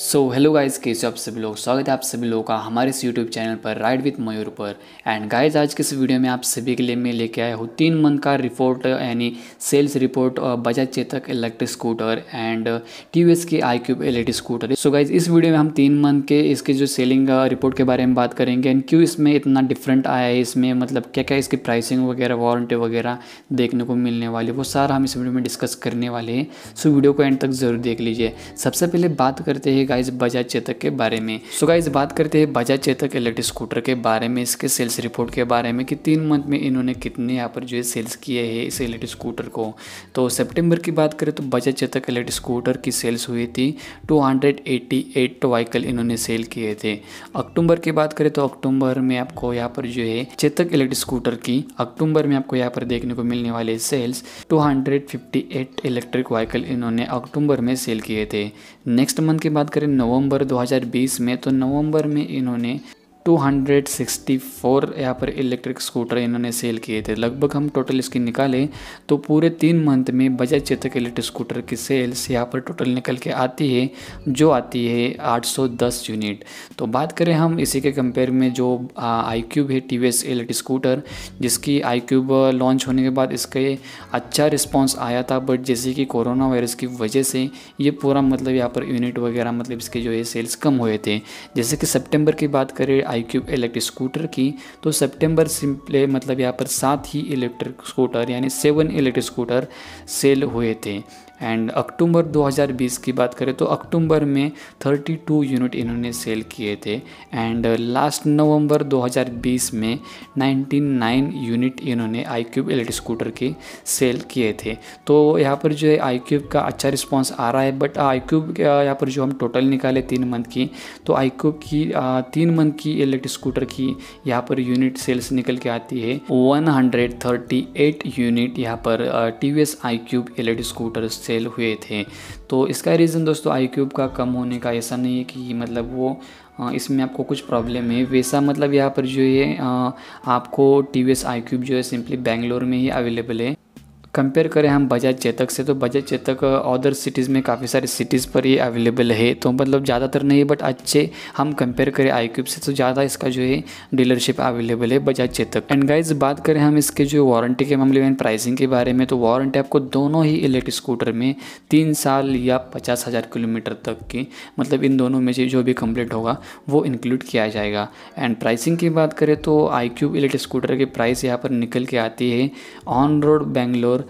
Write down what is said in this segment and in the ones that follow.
so hello guys कैसे आप सभी लोग स्वागत है आप सभी लोगों का हमारे इस यूट्यूब चैनल पर राइड विथ मयूर पर एंड गाइस आज के इस वीडियो में आप सभी के लिए मैं लेके आया हूँ तीन मंथ का रिपोर्ट यानी sales report Bajaj Chetak electric scooter and T K I cube L scooter so guys इस वीडियो में हम तीन मंथ के इसके जो सेलिंग रिपोर्ट के बारे में बात करेंगे एंड क्यों इसमें इतना डिफरेंट आया है इसमें मतलब क्या क्या इसकी प्राइसिंग वगैरह वारंटी वगैरह देखने को मिलने वाली वो सारा हम इस वीडियो में डिस्कस करने वाले हैं सो वीडियो को एंड तक जरूर देख लीजिए सबसे पहले बात करते हैं है गाइज बजाज चेतक के बारे में सो गाइज बात करते हैं बजाज चेतक इलेक्ट्रिक स्कूटर के बारे में इसके सेल्स रिपोर्ट के बारे में कि तीन मंथ में इन्होंने कितने यहाँ पर जो है सेल्स किए हैं इस इलेक्ट्रिक स्कूटर को तो सेप्टेम्बर की बात करें तो बजाज चेतक इलेक्ट्रिक स्कूटर की सेल्स हुई थी टू वाइकल इन्होंने सेल किए थे अक्टूबर की बात करें तो अक्टूबर में आपको यहाँ पर जो है चेतक इलेक्ट्रिक स्कूटर की अक्टूबर में आपको यहाँ पर देखने को मिलने वाले सेल्स 258 इलेक्ट्रिक व्हीकल इन्होंने अक्टूबर में सेल किए थे नेक्स्ट मंथ की बात करें नवंबर 2020 में तो नवंबर में इन्होंने 264 यहाँ पर इलेक्ट्रिक स्कूटर इन्होंने सेल किए थे लगभग हम टोटल इसकी निकालें तो पूरे तीन मंथ में बजाज चेतक इलेक्ट्रिक स्कूटर की सेल्स यहाँ पर टोटल निकल के आती है जो आती है 810 यूनिट तो बात करें हम इसी के कंपेयर में जो आई क्यूब है T V S electric scooter जिसकी आई क्यूब लॉन्च होने के बाद इसके अच्छा रिस्पॉन्स आया था बट जैसे कि कोरोना वायरस की वजह से ये पूरा मतलब यहाँ पर यूनिट वगैरह मतलब इसके जो है सेल्स कम हुए थे जैसे कि सेप्टेम्बर की बात करें आई क्यूब इलेक्ट्रिक स्कूटर की तो सेप्टेम्बर सिंपले मतलब यहाँ पर सात ही इलेक्ट्रिक स्कूटर यानी सेवन इलेक्ट्रिक स्कूटर सेल हुए थे एंड अक्टूबर 2020 की बात करें तो अक्टूबर में 32 यूनिट इन्होंने सेल किए थे एंड लास्ट नवंबर 2020 में 99 यूनिट इन्होंने आई क्यूब इलेक्ट्रिक स्कूटर के सेल किए थे तो यहाँ पर जो है आई क्यूब का अच्छा रिस्पॉन्स आ रहा है बट आई क्यूब यहाँ पर जो हम टोटल निकाले तीन मंथ की तो आई क्यूब की uh, तीन मंथ की इलेक्ट्रिक स्कूटर की यहाँ पर यूनिट सेल्स निकल के आती है वन यूनिट यहाँ पर T V S I cube scooter से सेल हुए थे तो इसका रीज़न दोस्तों आई क्यूब का कम होने का ऐसा नहीं है कि मतलब वो इसमें आपको कुछ प्रॉब्लम है वैसा मतलब यहाँ पर जो है आपको T V S I cube जो है सिंपली बैंगलोर में ही अवेलेबल है कंपेयर करें हम बजाज चेतक से तो बजाज चेतक अदर सिटीज़ में काफ़ी सारे सिटीज़ पर ही अवेलेबल है तो मतलब ज़्यादातर नहीं बट अच्छे हम कंपेयर करें आई क्यूब से तो ज़्यादा इसका जो है डीलरशिप अवेलेबल है बजाज चेतक एंड गाइज बात करें हम इसके जो वारंटी के मामले में प्राइसिंग के बारे में तो वारंटी आपको दोनों ही इलेक्ट्रिक स्कूटर में तीन साल या पचास हज़ार किलोमीटर तक की मतलब इन दोनों में से जो भी कंप्लीट होगा वो इंक्लूड किया जाएगा एंड प्राइसिंग की बात करें तो आई क्यूब इलेक्ट्रिक स्कूटर की प्राइस यहाँ पर निकल के आती है on road Bangalore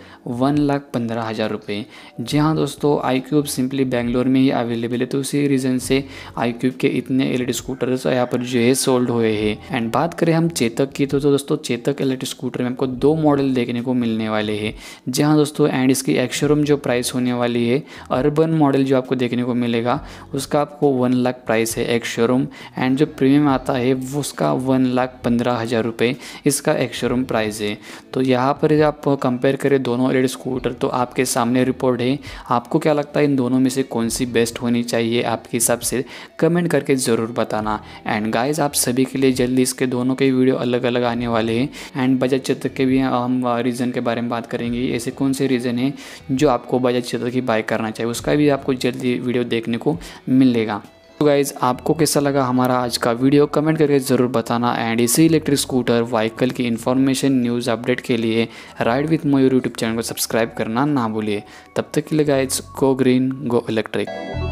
one lakh पंद्रह हज़ार रुपये जी हाँ दोस्तों आई क्यूब सिंपली बैंगलोर में ही अवेलेबल है तो उसी रीज़न से आई क्यूब के इतने एलेट स्कूटर्स e यहाँ पर जो है सोल्ड हुए हैं एंड बात करें हम चेतक की तो, तो दोस्तों चेतक एलेट स्कूटर e में आपको दो मॉडल देखने को मिलने वाले हैं जी हाँ दोस्तों एंड इसकी एक्शोरूम जो प्राइस होने वाली है अर्बन मॉडल जो आपको देखने को मिलेगा उसका आपको वन लाख प्राइस है एक शोरूम एंड जो प्रीमियम आता है वो उसका वन लाख पंद्रह हज़ार रुपये इसका एक शोरूम प्राइस है तो यहाँ पर आप कंपेयर करें दोनों रेड स्कूटर तो आपके सामने रिपोर्ट है आपको क्या लगता है इन दोनों में से कौन सी बेस्ट होनी चाहिए आपके हिसाब से कमेंट करके ज़रूर बताना एंड गाइज आप सभी के लिए जल्दी इसके दोनों के वीडियो अलग अलग आने वाले हैं एंड बजट क्षेत्र के भी हम रीज़न के बारे में बात करेंगे ऐसे कौन से रीज़न हैं जो आपको बजट क्षेत्र की बाइक करना चाहिए उसका भी आपको जल्दी वीडियो देखने को मिलेगा तो गाइज़ आपको कैसा लगा हमारा आज का वीडियो कमेंट करके ज़रूर बताना एंड इसी इलेक्ट्रिक स्कूटर व्हीकल की इन्फॉर्मेशन न्यूज़ अपडेट के लिए ride with Mayur YouTube channel को सब्सक्राइब करना ना भूलिए तब तक के लिए guys go green go electric